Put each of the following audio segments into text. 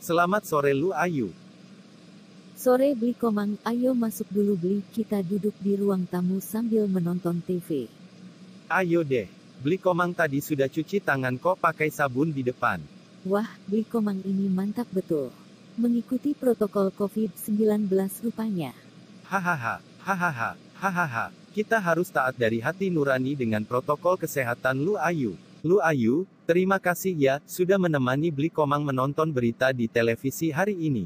Selamat sore lu Ayu. Sore beli komang, ayo masuk dulu beli, kita duduk di ruang tamu sambil menonton TV. Ayo deh, beli komang tadi sudah cuci tangan kok pakai sabun di depan. Wah, beli komang ini mantap betul. Mengikuti protokol COVID-19 rupanya. Hahaha, hahaha, hahaha, kita harus taat dari hati nurani dengan protokol kesehatan lu Ayu. Lu Ayu, terima kasih ya, sudah menemani Bli Komang menonton berita di televisi hari ini.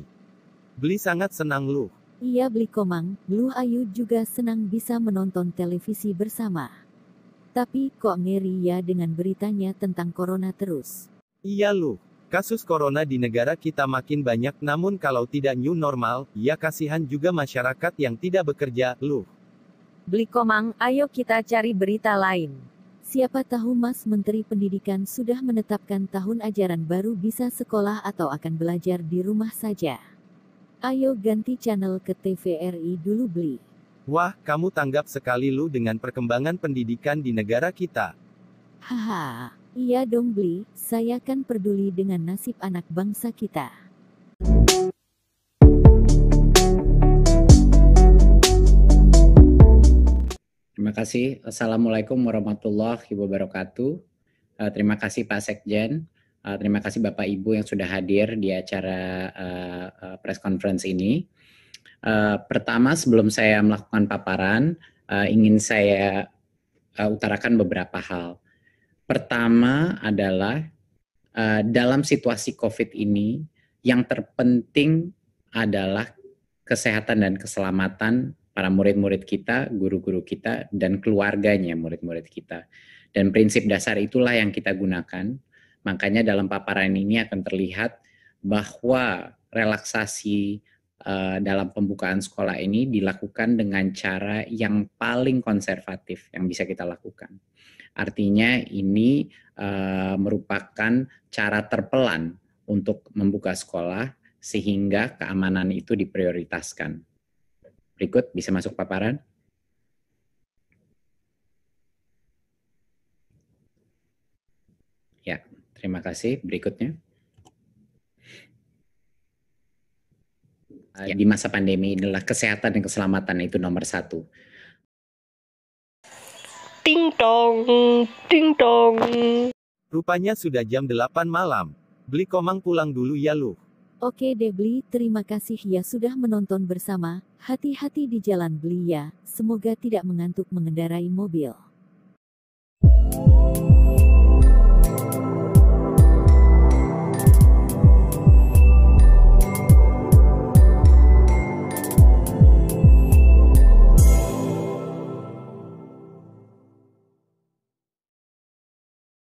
Bli sangat senang Lu. Iya Bli Komang, Lu Ayu juga senang bisa menonton televisi bersama. Tapi kok ngeri ya dengan beritanya tentang corona terus. Iya Lu. Kasus corona di negara kita makin banyak namun kalau tidak new normal, ya kasihan juga masyarakat yang tidak bekerja, Lu. Bli komang, ayo kita cari berita lain. Siapa tahu Mas Menteri Pendidikan sudah menetapkan tahun ajaran baru bisa sekolah atau akan belajar di rumah saja. Ayo ganti channel ke TVRI dulu beli. Wah, kamu tanggap sekali lu dengan perkembangan pendidikan di negara kita. Haha, iya dong beli, saya kan peduli dengan nasib anak bangsa kita. kasih. Assalamualaikum warahmatullahi wabarakatuh. Uh, terima kasih Pak Sekjen. Uh, terima kasih Bapak Ibu yang sudah hadir di acara uh, uh, press conference ini. Uh, pertama, sebelum saya melakukan paparan, uh, ingin saya uh, utarakan beberapa hal. Pertama adalah uh, dalam situasi COVID ini, yang terpenting adalah kesehatan dan keselamatan para murid-murid kita, guru-guru kita, dan keluarganya murid-murid kita. Dan prinsip dasar itulah yang kita gunakan. Makanya dalam paparan ini akan terlihat bahwa relaksasi uh, dalam pembukaan sekolah ini dilakukan dengan cara yang paling konservatif yang bisa kita lakukan. Artinya ini uh, merupakan cara terpelan untuk membuka sekolah sehingga keamanan itu diprioritaskan. Berikut bisa masuk paparan. Ya, terima kasih. Berikutnya. Eh, ya. Di masa pandemi inilah kesehatan dan keselamatan itu nomor satu. Ting tong, ting tong. Rupanya sudah jam 8 malam. Beli komang pulang dulu ya Luh. Oke deh Bli, terima kasih ya sudah menonton bersama. Hati-hati di jalan Bli ya, semoga tidak mengantuk mengendarai mobil.